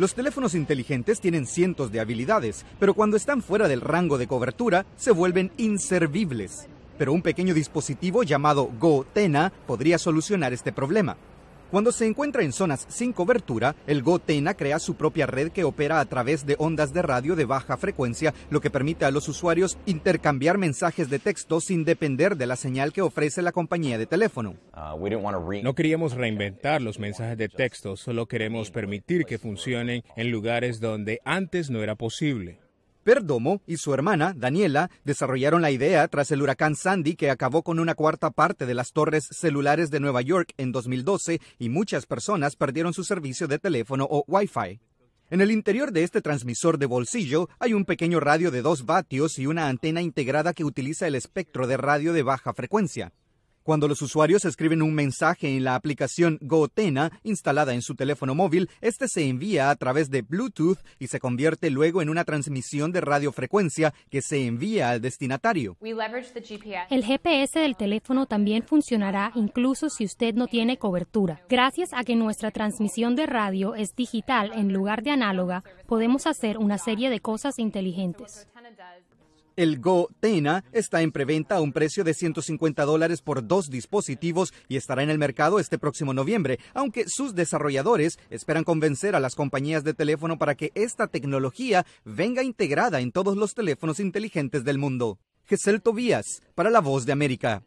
Los teléfonos inteligentes tienen cientos de habilidades, pero cuando están fuera del rango de cobertura se vuelven inservibles. Pero un pequeño dispositivo llamado GoTena podría solucionar este problema. Cuando se encuentra en zonas sin cobertura, el GoTena crea su propia red que opera a través de ondas de radio de baja frecuencia, lo que permite a los usuarios intercambiar mensajes de texto sin depender de la señal que ofrece la compañía de teléfono. Ah, no queríamos reinventar los mensajes de texto, solo queremos permitir que funcionen en lugares donde antes no era posible. Perdomo y su hermana, Daniela, desarrollaron la idea tras el huracán Sandy que acabó con una cuarta parte de las torres celulares de Nueva York en 2012 y muchas personas perdieron su servicio de teléfono o Wi-Fi. En el interior de este transmisor de bolsillo hay un pequeño radio de dos vatios y una antena integrada que utiliza el espectro de radio de baja frecuencia. Cuando los usuarios escriben un mensaje en la aplicación Gotena instalada en su teléfono móvil, este se envía a través de Bluetooth y se convierte luego en una transmisión de radiofrecuencia que se envía al destinatario. El GPS del teléfono también funcionará incluso si usted no tiene cobertura. Gracias a que nuestra transmisión de radio es digital en lugar de análoga, podemos hacer una serie de cosas inteligentes. El Go Tena está en preventa a un precio de 150 dólares por dos dispositivos y estará en el mercado este próximo noviembre, aunque sus desarrolladores esperan convencer a las compañías de teléfono para que esta tecnología venga integrada en todos los teléfonos inteligentes del mundo. Gessel Tobías, para la voz de América.